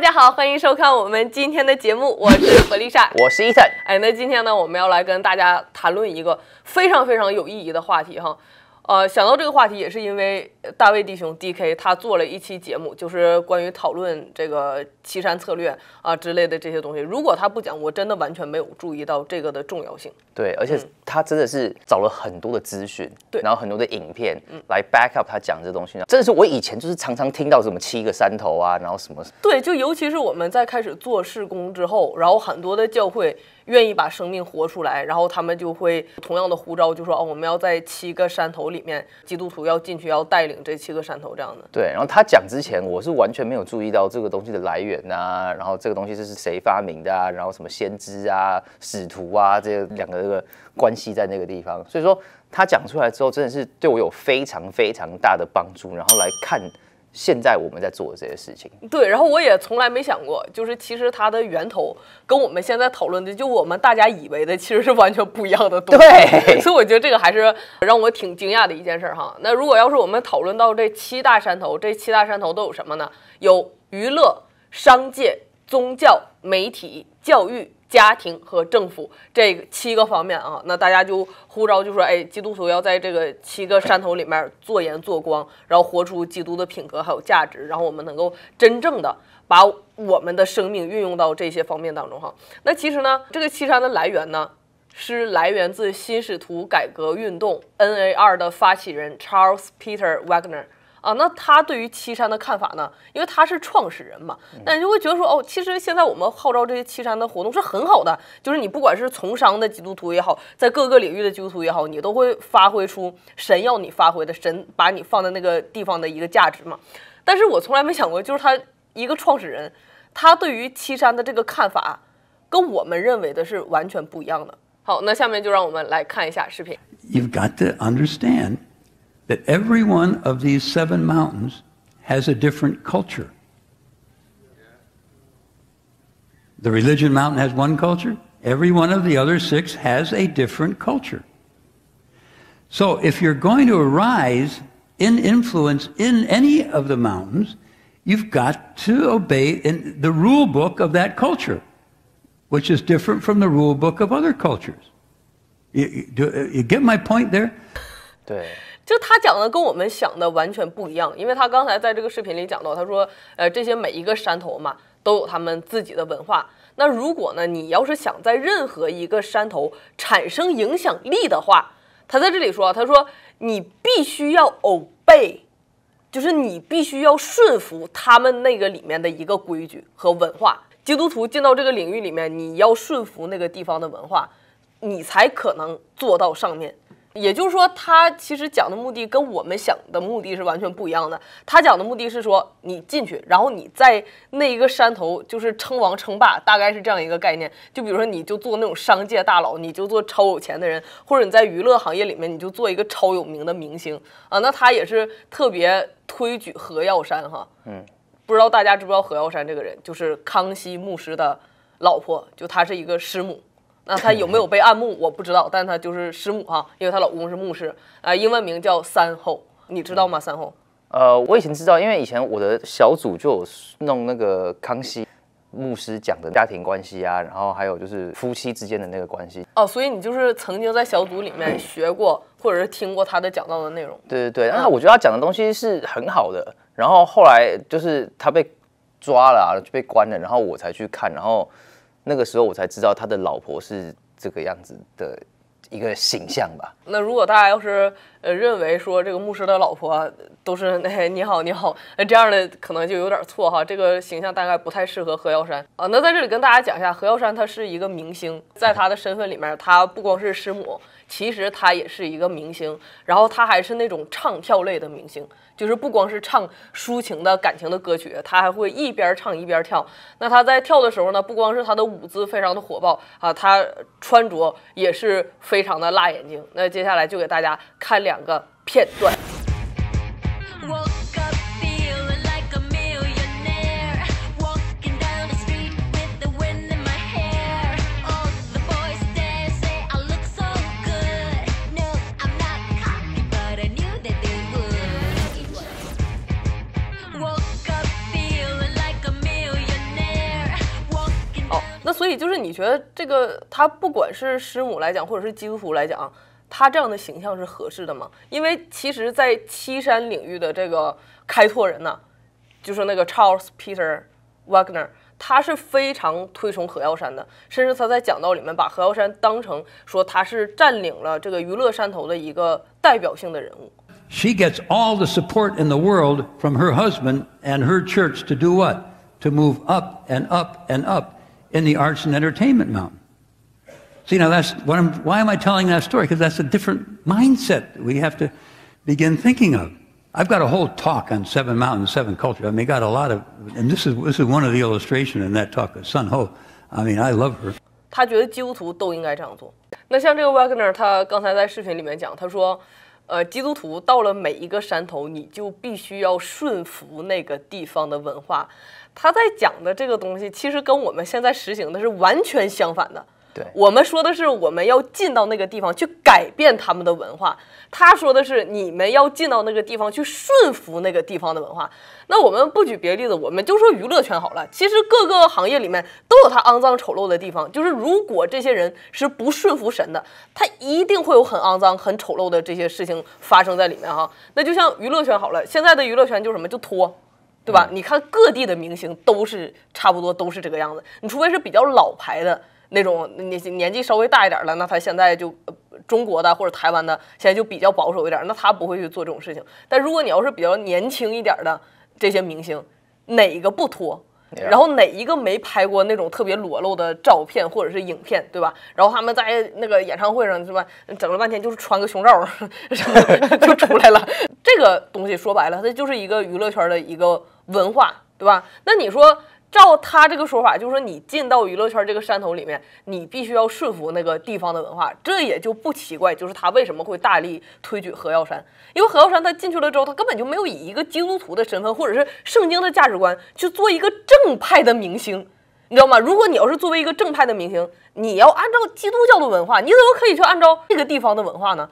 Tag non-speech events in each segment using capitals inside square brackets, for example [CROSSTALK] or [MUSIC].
大家好，欢迎收看我们今天的节目，我是何丽莎，[LAUGHS] 我是伊森。哎，那今天呢，我们要来跟大家谈论一个非常非常有意义的话题哈。呃，想到这个话题也是因为大卫弟兄 D K 他做了一期节目，就是关于讨论这个岐山策略啊之类的这些东西。如果他不讲，我真的完全没有注意到这个的重要性。对，而且他真的是找了很多的资讯，对，然后很多的影片来 back up 他讲这东西。真的是我以前就是常常听到什么七个山头啊，然后什么对，就尤其是我们在开始做事工之后，然后很多的教会。愿意把生命活出来，然后他们就会同样的呼召，就说哦，我们要在七个山头里面，基督徒要进去，要带领这七个山头这样的。对，然后他讲之前，我是完全没有注意到这个东西的来源啊，然后这个东西这是谁发明的，啊，然后什么先知啊、使徒啊，这两个这个关系在那个地方。所以说他讲出来之后，真的是对我有非常非常大的帮助，然后来看。现在我们在做的这些事情，对，然后我也从来没想过，就是其实它的源头跟我们现在讨论的，就我们大家以为的，其实是完全不一样的东西。对，[LAUGHS] 所以我觉得这个还是让我挺惊讶的一件事儿哈。那如果要是我们讨论到这七大山头，这七大山头都有什么呢？有娱乐、商界、宗教、媒体、教育。家庭和政府这七个方面啊，那大家就呼召就说，哎，基督徒要在这个七个山头里面做盐做光，然后活出基督的品格还有价值，然后我们能够真正的把我们的生命运用到这些方面当中哈。那其实呢，这个七山的来源呢，是来源自新使徒改革运动 NAR 的发起人 Charles Peter Wagner。啊，那他对于七山的看法呢？因为他是创始人嘛，那你就会觉得说，哦，其实现在我们号召这些七山的活动是很好的，就是你不管是从商的基督徒也好，在各个领域的基督徒也好，你都会发挥出神要你发挥的神把你放在那个地方的一个价值嘛。但是我从来没想过，就是他一个创始人，他对于七山的这个看法，跟我们认为的是完全不一样的。好，那下面就让我们来看一下视频。You've got to understand. that every one of these seven mountains has a different culture. The religion mountain has one culture. Every one of the other six has a different culture. So if you're going to arise in influence in any of the mountains, you've got to obey the rule book of that culture, which is different from the rule book of other cultures. You, you, do, you get my point there? [LAUGHS] 就他讲的跟我们想的完全不一样，因为他刚才在这个视频里讲到，他说，呃，这些每一个山头嘛，都有他们自己的文化。那如果呢，你要是想在任何一个山头产生影响力的话，他在这里说，他说，你必须要 obe，y 就是你必须要顺服他们那个里面的一个规矩和文化。基督徒进到这个领域里面，你要顺服那个地方的文化，你才可能做到上面。也就是说，他其实讲的目的跟我们想的目的，是完全不一样的。他讲的目的是说，你进去，然后你在那一个山头，就是称王称霸，大概是这样一个概念。就比如说，你就做那种商界大佬，你就做超有钱的人，或者你在娱乐行业里面，你就做一个超有名的明星啊。那他也是特别推举何耀山，哈，嗯，不知道大家知不知道何耀山这个人，就是康熙牧师的老婆，就他是一个师母。那他有没有被暗牧？我不知道，但他就是师母哈，因为她老公是牧师，呃，英文名叫三后，你知道吗？三后，呃，我以前知道，因为以前我的小组就有弄那个康熙牧师讲的家庭关系啊，然后还有就是夫妻之间的那个关系哦，所以你就是曾经在小组里面学过或者是听过他的讲到的内容，对对对，那我觉得他讲的东西是很好的，然后后来就是他被抓了就被关了，然后我才去看，然后。那个时候我才知道他的老婆是这个样子的一个形象吧。那如果大家要是呃认为说这个牧师的老婆都是哎你好你好那这样的，可能就有点错哈。这个形象大概不太适合何耀山啊。那在这里跟大家讲一下，何耀山他是一个明星，在他的身份里面，他不光是师母。其实他也是一个明星，然后他还是那种唱跳类的明星，就是不光是唱抒情的感情的歌曲，他还会一边唱一边跳。那他在跳的时候呢，不光是他的舞姿非常的火爆啊，他穿着也是非常的辣眼睛。那接下来就给大家看两个片段。你觉得这个他不管是师母来讲，或者是基督徒来讲，他这样的形象是合适的吗？因为其实，在七山领域的这个开拓人呢，就是那个 Charles Peter Wagner，他是非常推崇何耀山的，甚至他在讲道里面把何耀山当成说他是占领了这个娱乐山头的一个代表性的人物。She gets all the support in the world from her husband and her church to do what? To move up and up and up. in the arts and entertainment mountain. See, now that's what I'm, why am I telling that story? Because that's a different mindset that we have to begin thinking of. I've got a whole talk on seven mountains, seven cultures. I mean, got a lot of, and this is this is one of the illustrations in that talk. Sun Ho, I mean, I love her. 他觉得基督徒都应该这样做。那像这个 Wagner，他刚才在视频里面讲，他说，呃，基督徒到了每一个山头，你就必须要顺服那个地方的文化。他在讲的这个东西，其实跟我们现在实行的是完全相反的。对我们说的是我们要进到那个地方去改变他们的文化，他说的是你们要进到那个地方去顺服那个地方的文化。那我们不举别的例子，我们就说娱乐圈好了。其实各个行业里面都有它肮脏丑陋的地方，就是如果这些人是不顺服神的，他一定会有很肮脏、很丑陋的这些事情发生在里面哈。那就像娱乐圈好了，现在的娱乐圈就是什么，就拖。对吧？你看各地的明星都是差不多，都是这个样子。你除非是比较老牌的那种，年年纪稍微大一点的，那他现在就中国的或者台湾的，现在就比较保守一点，那他不会去做这种事情。但如果你要是比较年轻一点的这些明星，哪个不脱？然后哪一个没拍过那种特别裸露的照片或者是影片，对吧？然后他们在那个演唱会上是吧，整了半天就是穿个胸罩 [LAUGHS] 就出来了。这个东西说白了，它就是一个娱乐圈的一个文化，对吧？那你说。照他这个说法，就是说你进到娱乐圈这个山头里面，你必须要顺服那个地方的文化，这也就不奇怪。就是他为什么会大力推举何耀山，因为何耀山他进去了之后，他根本就没有以一个基督徒的身份，或者是圣经的价值观去做一个正派的明星，你知道吗？如果你要是作为一个正派的明星，你要按照基督教的文化，你怎么可以去按照这个地方的文化呢？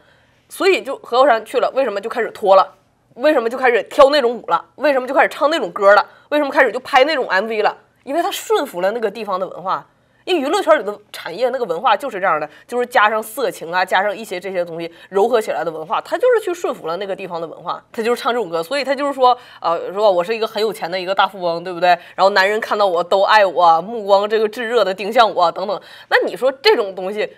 所以就何耀山去了，为什么就开始拖了？为什么就开始跳那种舞了？为什么就开始唱那种歌了？为什么开始就拍那种 MV 了？因为他顺服了那个地方的文化，因为娱乐圈里的产业那个文化就是这样的，就是加上色情啊，加上一些这些东西柔合起来的文化，他就是去顺服了那个地方的文化，他就是唱这种歌，所以他就是说，呃，说我是一个很有钱的一个大富翁，对不对？然后男人看到我都爱我，目光这个炙热的盯向我等等。那你说这种东西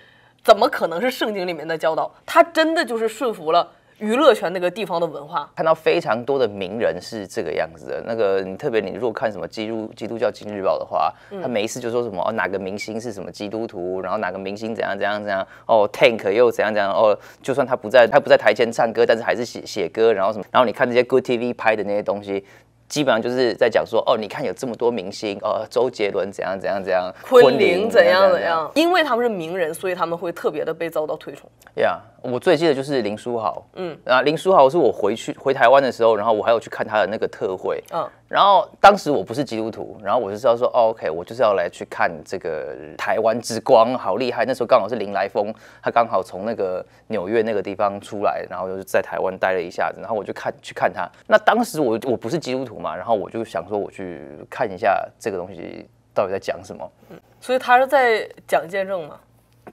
怎么可能是圣经里面的教导？他真的就是顺服了。娱乐圈那个地方的文化，看到非常多的名人是这个样子的。那个你特别你如果看什么基督基督教金日报的话，他每一次就说什么哦哪个明星是什么基督徒，然后哪个明星怎样怎样怎样哦，tank 又怎样怎样哦，就算他不在他不在台前唱歌，但是还是写写歌，然后什么，然后你看这些 good tv 拍的那些东西。基本上就是在讲说哦，你看有这么多明星哦，周杰伦怎样怎样怎样，昆凌怎样怎样，因为他们是名人，所以他们会特别的被遭到推崇。呀，我最记得就是林书豪，嗯，啊，林书豪是我回去回台湾的时候，然后我还有去看他的那个特会，嗯。然后当时我不是基督徒，然后我就知道说，OK，我就是要来去看这个台湾之光，好厉害。那时候刚好是林来峰，他刚好从那个纽约那个地方出来，然后就是在台湾待了一下子，然后我就看去看他。那当时我我不是基督徒嘛，然后我就想说，我去看一下这个东西到底在讲什么。嗯，所以他是在讲见证吗？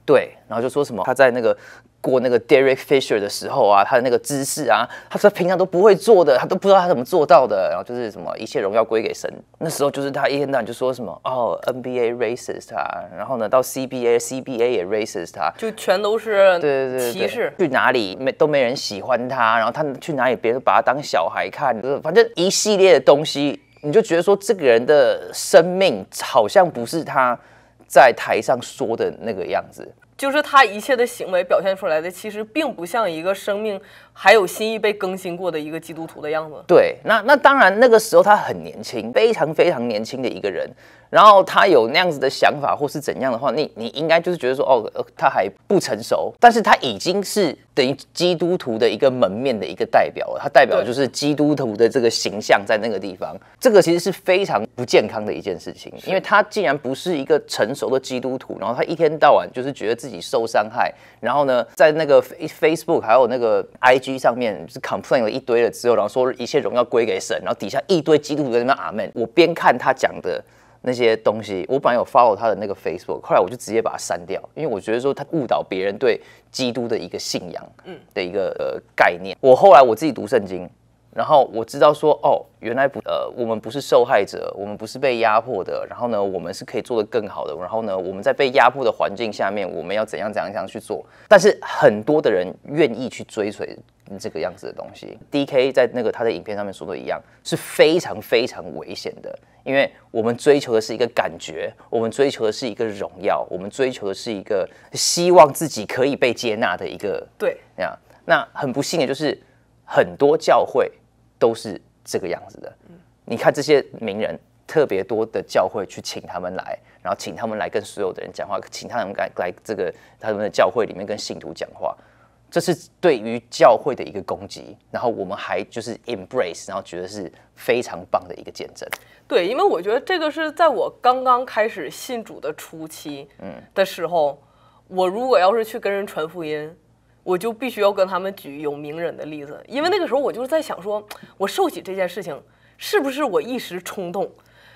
对，然后就说什么他在那个。过那个 Derek Fisher 的时候啊，他的那个姿势啊，他说平常都不会做的，他都不知道他怎么做到的。然后就是什么一切荣耀归给神，那时候就是他一天到晚就说什么哦 NBA racist 啊，然后呢到 CBA CBA 也 racist 啊，就全都是对对对歧视。去哪里没都没人喜欢他，然后他去哪里别人把他当小孩看，反正一系列的东西，你就觉得说这个人的生命好像不是他在台上说的那个样子。就是他一切的行为表现出来的，其实并不像一个生命。还有新一被更新过的一个基督徒的样子。对，那那当然，那个时候他很年轻，非常非常年轻的一个人。然后他有那样子的想法，或是怎样的话，你你应该就是觉得说，哦，他还不成熟，但是他已经是等于基督徒的一个门面的一个代表了。他代表就是基督徒的这个形象在那个地方。这个其实是非常不健康的一件事情，因为他既然不是一个成熟的基督徒，然后他一天到晚就是觉得自己受伤害，然后呢，在那个 Facebook 还有那个 I G。上面是 complain 了一堆了之后，然后说一切荣耀归给神，然后底下一堆基督徒在那边阿门。我边看他讲的那些东西，我本来有 follow 他的那个 Facebook，后来我就直接把它删掉，因为我觉得说他误导别人对基督的一个信仰的一个呃概念。我后来我自己读圣经。然后我知道说哦，原来不呃，我们不是受害者，我们不是被压迫的。然后呢，我们是可以做的更好的。然后呢，我们在被压迫的环境下面，我们要怎样怎样怎样去做？但是很多的人愿意去追随这个样子的东西。D.K. 在那个他的影片上面说的一样，是非常非常危险的，因为我们追求的是一个感觉，我们追求的是一个荣耀，我们追求的是一个希望自己可以被接纳的一个对那很不幸的就是。很多教会都是这个样子的。你看这些名人，特别多的教会去请他们来，然后请他们来跟所有的人讲话，请他们来来这个他们的教会里面跟信徒讲话，这是对于教会的一个攻击。然后我们还就是 embrace，然后觉得是非常棒的一个见证。对，因为我觉得这个是在我刚刚开始信主的初期的时候，我如果要是去跟人传福音。我就必须要跟他们举有名人的例子，因为那个时候我就是在想，说我受洗这件事情是不是我一时冲动，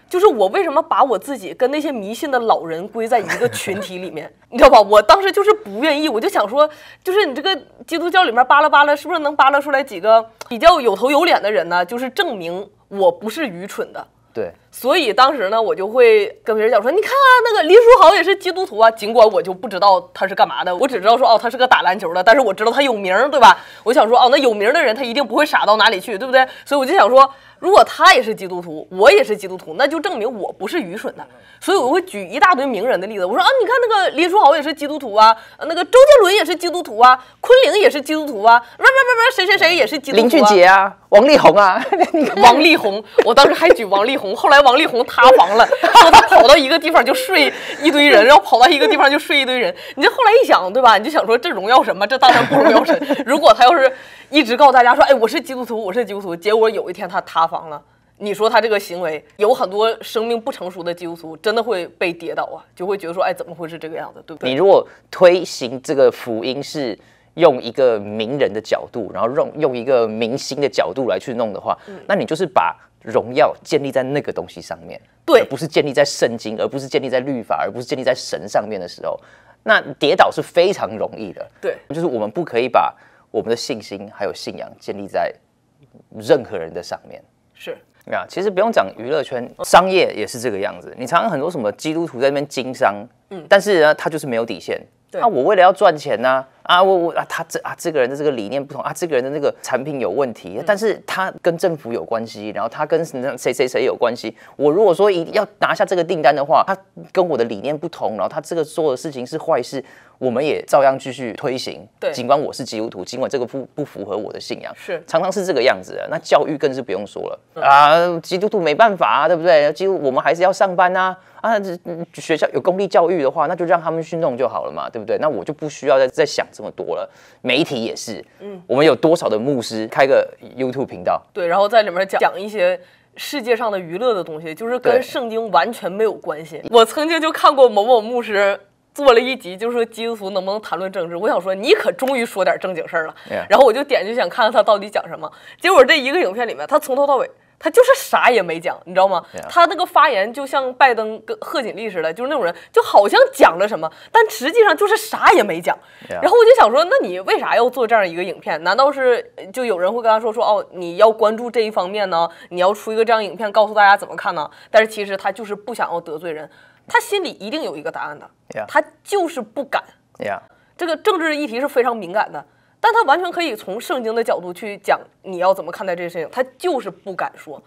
就是我为什么把我自己跟那些迷信的老人归在一个群体里面，[LAUGHS] 你知道吧？我当时就是不愿意，我就想说，就是你这个基督教里面扒拉扒拉，是不是能扒拉出来几个比较有头有脸的人呢？就是证明我不是愚蠢的。对，所以当时呢，我就会跟别人讲说：“你看啊，那个林书豪也是基督徒啊，尽管我就不知道他是干嘛的，我只知道说哦，他是个打篮球的，但是我知道他有名，对吧？我想说哦，那有名的人他一定不会傻到哪里去，对不对？所以我就想说。”如果他也是基督徒，我也是基督徒，那就证明我不是愚蠢的。所以我会举一大堆名人的例子。我说啊，你看那个林书豪也是基督徒啊，那个周杰伦也是基督徒啊，昆凌也是基督徒啊，不不不不，谁谁谁也是基督？徒、林俊杰啊，王力宏啊，[LAUGHS] 王力宏，我当时还举王力宏，后来王力宏塌房了，然后他跑到一个地方就睡一堆人，然后跑到一个地方就睡一堆人。你这后来一想，对吧？你就想说这荣耀什么？这当然不荣耀神。如果他要是……一直告诉大家说，哎，我是基督徒，我是基督徒。结果有一天他塌房了，你说他这个行为有很多生命不成熟的基督徒真的会被跌倒啊，就会觉得说，哎，怎么会是这个样子，对不对？你如果推行这个福音是用一个名人的角度，然后用用一个明星的角度来去弄的话，那你就是把荣耀建立在那个东西上面，对，不是建立在圣经，而不是建立在律法，而不是建立在神上面的时候，那跌倒是非常容易的。对，就是我们不可以把。我们的信心还有信仰建立在任何人的上面，是，啊，其实不用讲娱乐圈，商业也是这个样子。你常常很多什么基督徒在那边经商，嗯，但是呢，他就是没有底线。那我为了要赚钱呢？啊，我我啊，他这啊，这个人的这个理念不同啊，这个人的那个产品有问题，但是他跟政府有关系，然后他跟谁谁谁有关系。我如果说一定要拿下这个订单的话，他跟我的理念不同，然后他这个做的事情是坏事，我们也照样继续推行。对，尽管我是基督徒，尽管这个不不符合我的信仰，是常常是这个样子。那教育更是不用说了啊，基督徒没办法啊，对不对？督我们还是要上班啊啊，学校有公立教育的话，那就让他们去弄就好了嘛，对不对？那我就不需要再再想。这么多了，媒体也是，嗯，我们有多少的牧师开个 YouTube 频道，对，然后在里面讲讲一些世界上的娱乐的东西，就是跟圣经完全没有关系。我曾经就看过某某牧师做了一集，就是说基督徒能不能谈论政治，我想说你可终于说点正经事儿了，然后我就点就想看看他到底讲什么，结果这一个影片里面，他从头到尾。他就是啥也没讲，你知道吗？他那个发言就像拜登跟贺锦丽似的，就是那种人，就好像讲了什么，但实际上就是啥也没讲。然后我就想说，那你为啥要做这样一个影片？难道是就有人会跟他说说哦，你要关注这一方面呢？你要出一个这样影片，告诉大家怎么看呢？但是其实他就是不想要得罪人，他心里一定有一个答案的，他就是不敢。这个政治议题是非常敏感的。但他完全可以从圣经的角度去讲，你要怎么看待这些事情，他就是不敢说。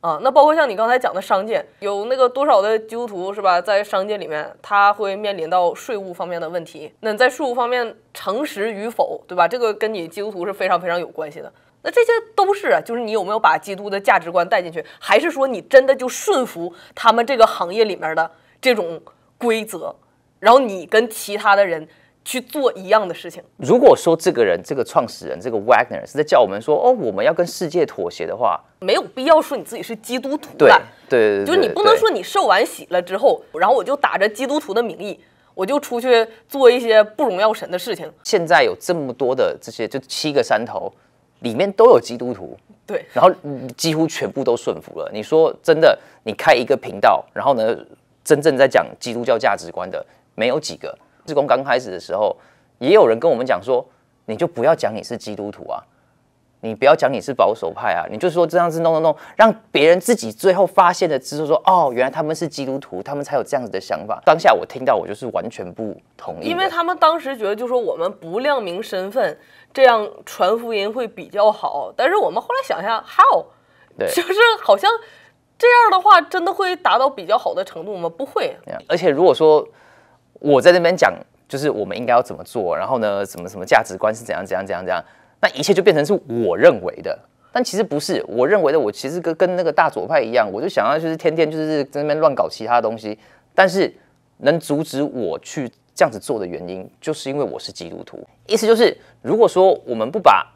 啊，那包括像你刚才讲的商界，有那个多少的基督徒是吧，在商界里面，他会面临到税务方面的问题。那你在税务方面诚实与否，对吧？这个跟你基督徒是非常非常有关系的。那这些都是，啊，就是你有没有把基督的价值观带进去，还是说你真的就顺服他们这个行业里面的这种规则，然后你跟其他的人。去做一样的事情。如果说这个人、这个创始人、这个 Wagner 是在叫我们说，哦，我们要跟世界妥协的话，没有必要说你自己是基督徒了。对对对，就是你不能说你受完洗了之后，然后我就打着基督徒的名义，我就出去做一些不荣耀神的事情。现在有这么多的这些，就七个山头，里面都有基督徒。对，然后几乎全部都顺服了。你说真的，你开一个频道，然后呢，真正在讲基督教价值观的，没有几个。自工刚开始的时候，也有人跟我们讲说，你就不要讲你是基督徒啊，你不要讲你是保守派啊，你就说这样子弄弄弄，让别人自己最后发现的，就是说，哦，原来他们是基督徒，他们才有这样子的想法。当下我听到，我就是完全不同意，因为他们当时觉得，就说我们不亮明身份，这样传福音会比较好。但是我们后来想一下，how，就是好像这样的话，真的会达到比较好的程度吗？不会。而且如果说。我在那边讲，就是我们应该要怎么做，然后呢，什么什么价值观是怎样怎样怎样怎样，那一切就变成是我认为的，但其实不是我认为的。我其实跟跟那个大左派一样，我就想要就是天天就是在那边乱搞其他东西，但是能阻止我去这样子做的原因，就是因为我是基督徒。意思就是，如果说我们不把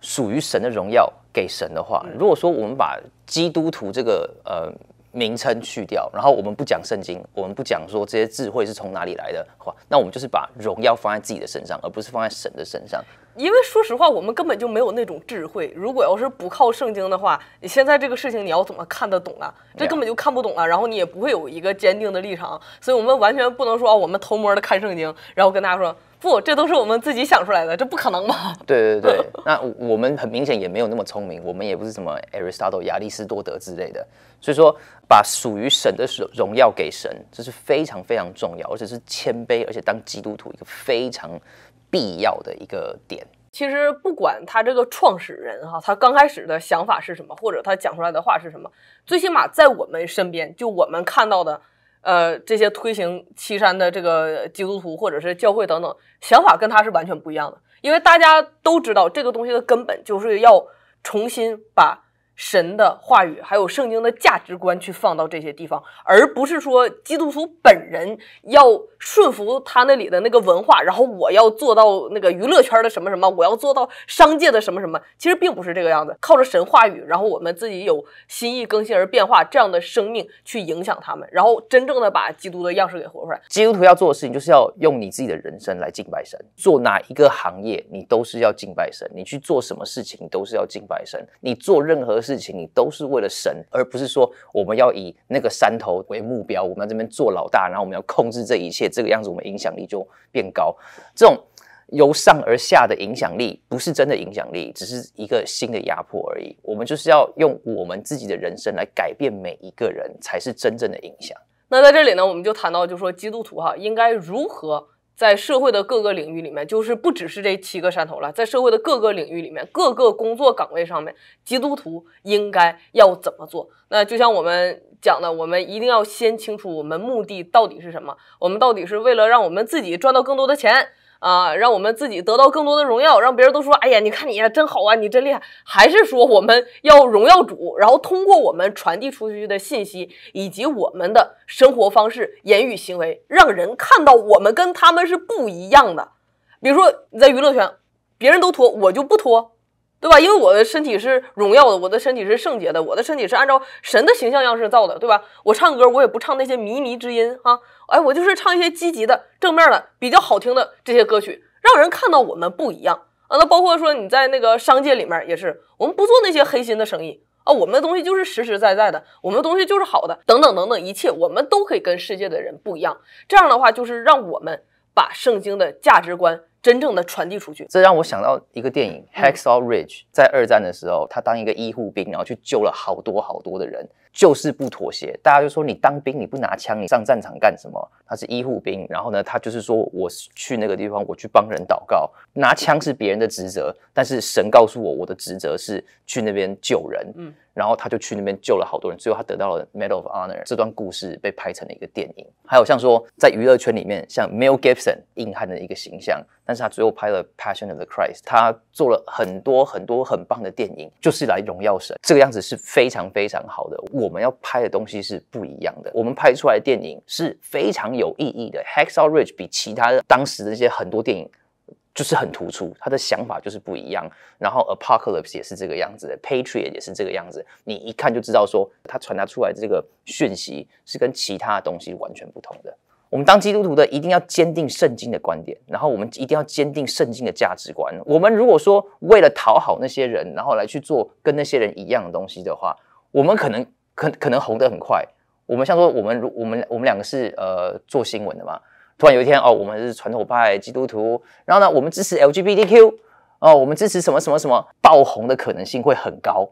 属于神的荣耀给神的话，如果说我们把基督徒这个呃。名称去掉，然后我们不讲圣经，我们不讲说这些智慧是从哪里来的，话，那我们就是把荣耀放在自己的身上，而不是放在神的身上。因为说实话，我们根本就没有那种智慧。如果要是不靠圣经的话，你现在这个事情你要怎么看得懂啊？这根本就看不懂啊！然后你也不会有一个坚定的立场。所以，我们完全不能说，我们偷摸的看圣经，然后跟大家说不，这都是我们自己想出来的，这不可能吧？对对对。那我们很明显也没有那么聪明，我们也不是什么 Aristotle 亚里士多德之类的。所以说，把属于神的荣耀给神，这是非常非常重要，而且是谦卑，而且当基督徒一个非常。必要的一个点，其实不管他这个创始人哈，他刚开始的想法是什么，或者他讲出来的话是什么，最起码在我们身边，就我们看到的，呃，这些推行七山的这个基督徒或者是教会等等，想法跟他是完全不一样的。因为大家都知道，这个东西的根本就是要重新把。神的话语，还有圣经的价值观去放到这些地方，而不是说基督徒本人要顺服他那里的那个文化，然后我要做到那个娱乐圈的什么什么，我要做到商界的什么什么，其实并不是这个样子。靠着神话语，然后我们自己有心意更新而变化，这样的生命去影响他们，然后真正的把基督的样式给活出来。基督徒要做的事情，就是要用你自己的人生来敬拜神。做哪一个行业，你都是要敬拜神；你去做什么事情，都是要敬拜神；你做任何。事情你都是为了神，而不是说我们要以那个山头为目标，我们这边做老大，然后我们要控制这一切，这个样子我们影响力就变高。这种由上而下的影响力不是真的影响力，只是一个新的压迫而已。我们就是要用我们自己的人生来改变每一个人，才是真正的影响。那在这里呢，我们就谈到，就是说基督徒哈应该如何。在社会的各个领域里面，就是不只是这七个山头了。在社会的各个领域里面，各个工作岗位上面，基督徒应该要怎么做？那就像我们讲的，我们一定要先清楚我们目的到底是什么。我们到底是为了让我们自己赚到更多的钱？啊，让我们自己得到更多的荣耀，让别人都说：“哎呀，你看你呀，真好啊，你真厉害。”还是说我们要荣耀主，然后通过我们传递出去的信息以及我们的生活方式、言语行为，让人看到我们跟他们是不一样的。比如说你在娱乐圈，别人都脱，我就不脱。对吧？因为我的身体是荣耀的，我的身体是圣洁的，我的身体是按照神的形象样式造的，对吧？我唱歌，我也不唱那些靡靡之音啊，哎，我就是唱一些积极的、正面的、比较好听的这些歌曲，让人看到我们不一样啊。那包括说你在那个商界里面也是，我们不做那些黑心的生意啊，我们的东西就是实实在在的，我们的东西就是好的，等等等等，一切我们都可以跟世界的人不一样。这样的话，就是让我们把圣经的价值观。真正的传递出去，这让我想到一个电影《Hacksaw Ridge》。在二战的时候，他当一个医护兵，然后去救了好多好多的人。就是不妥协，大家就说你当兵你不拿枪，你上战场干什么？他是医护兵，然后呢，他就是说，我去那个地方，我去帮人祷告，拿枪是别人的职责，但是神告诉我，我的职责是去那边救人。嗯，然后他就去那边救了好多人，最后他得到了 Medal of Honor。这段故事被拍成了一个电影，还有像说在娱乐圈里面，像 Mel Gibson 硬汉的一个形象，但是他最后拍了 Passion of the Christ，他做了很多很多很棒的电影，就是来荣耀神，这个样子是非常非常好的。我。我们要拍的东西是不一样的，我们拍出来的电影是非常有意义的。Hexal Ridge 比其他的当时的那些很多电影就是很突出，他的想法就是不一样。然后 Apocalypse 也是这个样子，Patriot 也是这个样子，你一看就知道说他传达出来的这个讯息是跟其他的东西完全不同的。我们当基督徒的一定要坚定圣经的观点，然后我们一定要坚定圣经的价值观。我们如果说为了讨好那些人，然后来去做跟那些人一样的东西的话，我们可能。可可能红的很快。我们像说，我们如我们我们两个是呃做新闻的嘛，突然有一天哦，我们是传统派基督徒，然后呢，我们支持 LGBTQ 哦，我们支持什么什么什么，爆红的可能性会很高，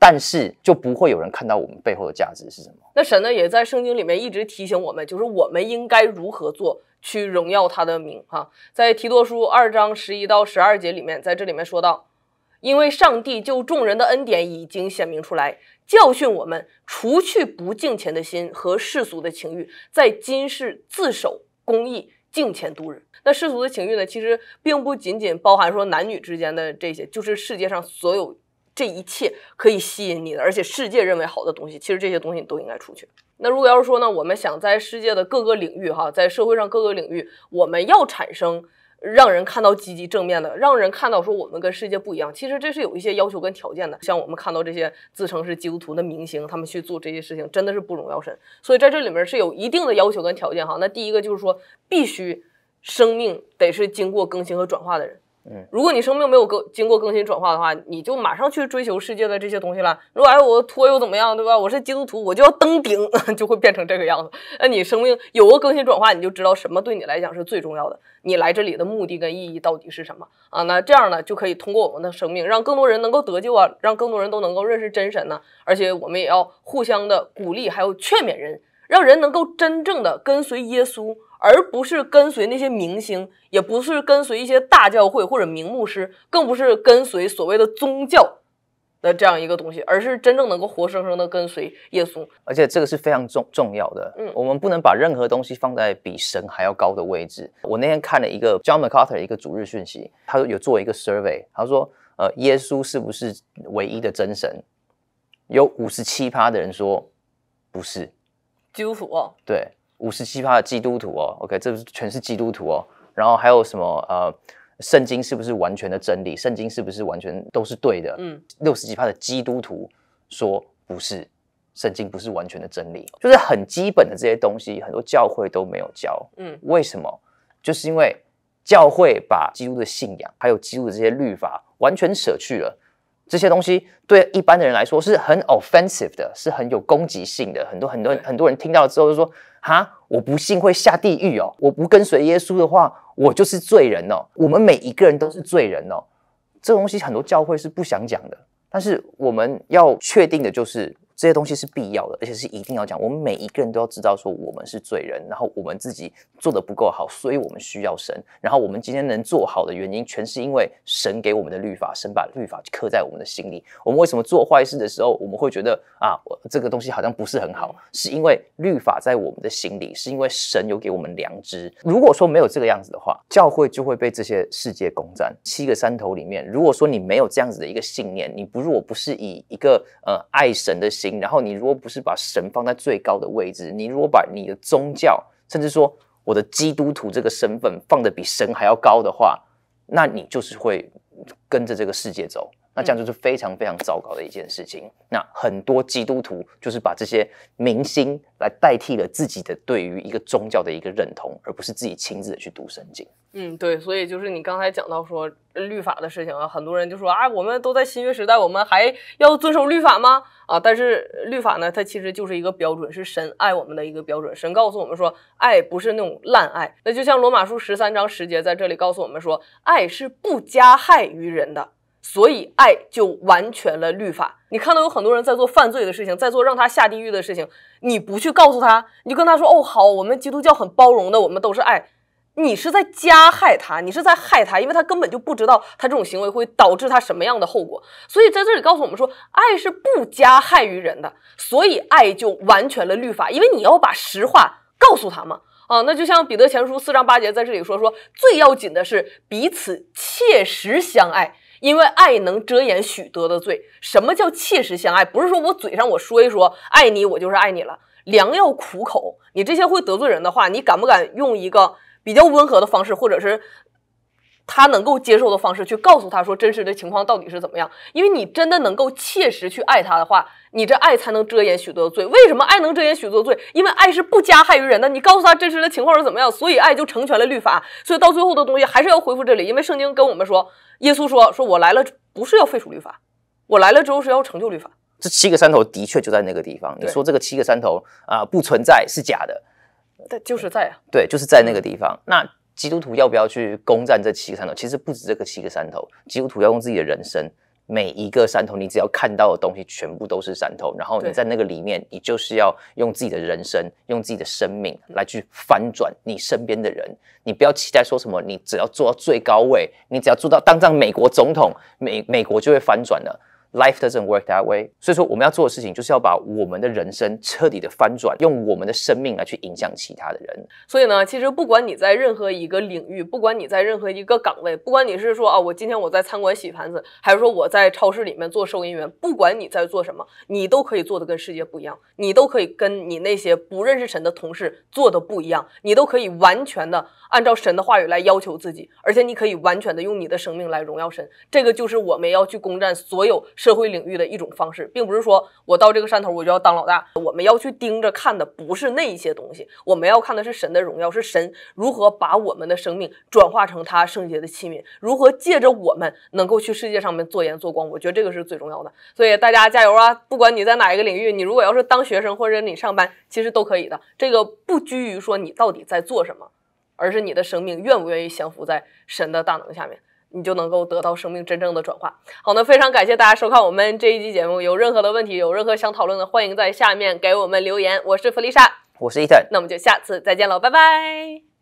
但是就不会有人看到我们背后的价值是什么。那神呢，也在圣经里面一直提醒我们，就是我们应该如何做去荣耀他的名哈。在提多书二章十一到十二节里面，在这里面说到。因为上帝救众人的恩典已经显明出来，教训我们除去不敬钱的心和世俗的情欲，在今世自守公义，敬钱度日。那世俗的情欲呢？其实并不仅仅包含说男女之间的这些，就是世界上所有这一切可以吸引你的，而且世界认为好的东西，其实这些东西你都应该出去。那如果要是说呢，我们想在世界的各个领域，哈，在社会上各个领域，我们要产生。让人看到积极正面的，让人看到说我们跟世界不一样。其实这是有一些要求跟条件的。像我们看到这些自称是基督徒的明星，他们去做这些事情，真的是不容要神。所以在这里面是有一定的要求跟条件哈。那第一个就是说，必须生命得是经过更新和转化的人。嗯，如果你生命没有更经过更新转化的话，你就马上去追求世界的这些东西了。如果哎，我拖又怎么样，对吧？我是基督徒，我就要登顶，[LAUGHS] 就会变成这个样子。那你生命有个更新转化，你就知道什么对你来讲是最重要的，你来这里的目的跟意义到底是什么啊？那这样呢，就可以通过我们的生命，让更多人能够得救啊，让更多人都能够认识真神呢。而且我们也要互相的鼓励，还有劝勉人。让人能够真正的跟随耶稣，而不是跟随那些明星，也不是跟随一些大教会或者名牧师，更不是跟随所谓的宗教的这样一个东西，而是真正能够活生生的跟随耶稣。而且这个是非常重重要的。嗯，我们不能把任何东西放在比神还要高的位置。我那天看了一个 John MacArthur 一个主日讯息，他说有做一个 survey，他说，呃，耶稣是不是唯一的真神？有五十七趴的人说不是。基督徒哦，对，五十七趴的基督徒哦，OK，这是全是基督徒哦。然后还有什么呃，圣经是不是完全的真理？圣经是不是完全都是对的？嗯，六十几趴的基督徒说不是，圣经不是完全的真理，就是很基本的这些东西，很多教会都没有教。嗯，为什么？就是因为教会把基督的信仰还有基督的这些律法完全舍去了。这些东西对一般的人来说是很 offensive 的，是很有攻击性的。很多很多很多人听到了之后就说：“哈，我不信会下地狱哦，我不跟随耶稣的话，我就是罪人哦。我们每一个人都是罪人哦。”这东西很多教会是不想讲的，但是我们要确定的就是。这些东西是必要的，而且是一定要讲。我们每一个人都要知道，说我们是罪人，然后我们自己做的不够好，所以我们需要神。然后我们今天能做好的原因，全是因为神给我们的律法，神把律法刻在我们的心里。我们为什么做坏事的时候，我们会觉得啊，我这个东西好像不是很好，是因为律法在我们的心里，是因为神有给我们良知。如果说没有这个样子的话，教会就会被这些世界攻占。七个山头里面，如果说你没有这样子的一个信念，你不如果不是以一个呃爱神的。然后你如果不是把神放在最高的位置，你如果把你的宗教，甚至说我的基督徒这个身份放的比神还要高的话，那你就是会跟着这个世界走。那这样就是非常非常糟糕的一件事情。那很多基督徒就是把这些明星来代替了自己的对于一个宗教的一个认同，而不是自己亲自的去读圣经。嗯，对，所以就是你刚才讲到说律法的事情啊，很多人就说啊，我们都在新约时代，我们还要遵守律法吗？啊，但是律法呢，它其实就是一个标准，是神爱我们的一个标准。神告诉我们说，爱不是那种滥爱。那就像罗马书十三章十节在这里告诉我们说，爱是不加害于人的。所以爱就完全了律法。你看到有很多人在做犯罪的事情，在做让他下地狱的事情，你不去告诉他，你就跟他说：“哦，好，我们基督教很包容的，我们都是爱。”你是在加害他，你是在害他，因为他根本就不知道他这种行为会导致他什么样的后果。所以在这里告诉我们说，爱是不加害于人的，所以爱就完全了律法。因为你要把实话告诉他嘛。啊，那就像彼得前书四章八节在这里说说，最要紧的是彼此切实相爱。因为爱能遮掩许多的罪。什么叫切实相爱？不是说我嘴上我说一说爱你，我就是爱你了。良药苦口，你这些会得罪人的话，你敢不敢用一个比较温和的方式，或者是他能够接受的方式去告诉他说真实的情况到底是怎么样？因为你真的能够切实去爱他的话，你这爱才能遮掩许多的罪。为什么爱能遮掩许多罪？因为爱是不加害于人的。你告诉他真实的情况是怎么样，所以爱就成全了律法。所以到最后的东西还是要恢复这里，因为圣经跟我们说。耶稣说：“说我来了不是要废除律法，我来了之后是要成就律法。这七个山头的确就在那个地方。你说这个七个山头啊不存在是假的，但就是在啊，对，就是在那个地方。那基督徒要不要去攻占这七个山头？其实不止这个七个山头，基督徒要用自己的人生。”每一个山头，你只要看到的东西全部都是山头，然后你在那个里面，你就是要用自己的人生、用自己的生命来去翻转你身边的人。你不要期待说什么，你只要做到最高位，你只要做到当上美国总统，美美国就会翻转了。Life doesn't work that way。所以说我们要做的事情就是要把我们的人生彻底的翻转，用我们的生命来去影响其他的人。所以呢，其实不管你在任何一个领域，不管你在任何一个岗位，不管你是说啊，我今天我在餐馆洗盘子，还是说我在超市里面做收银员，不管你在做什么，你都可以做的跟世界不一样，你都可以跟你那些不认识神的同事做的不一样，你都可以完全的按照神的话语来要求自己，而且你可以完全的用你的生命来荣耀神。这个就是我们要去攻占所有。社会领域的一种方式，并不是说我到这个山头我就要当老大。我们要去盯着看的不是那一些东西，我们要看的是神的荣耀，是神如何把我们的生命转化成他圣洁的器皿，如何借着我们能够去世界上面做盐做光。我觉得这个是最重要的。所以大家加油啊！不管你在哪一个领域，你如果要是当学生或者你上班，其实都可以的。这个不拘于说你到底在做什么，而是你的生命愿不愿意降服在神的大能下面。你就能够得到生命真正的转化。好，那非常感谢大家收看我们这一期节目。有任何的问题，有任何想讨论的，欢迎在下面给我们留言。我是弗丽莎，我是伊坦，那我们就下次再见了，拜拜。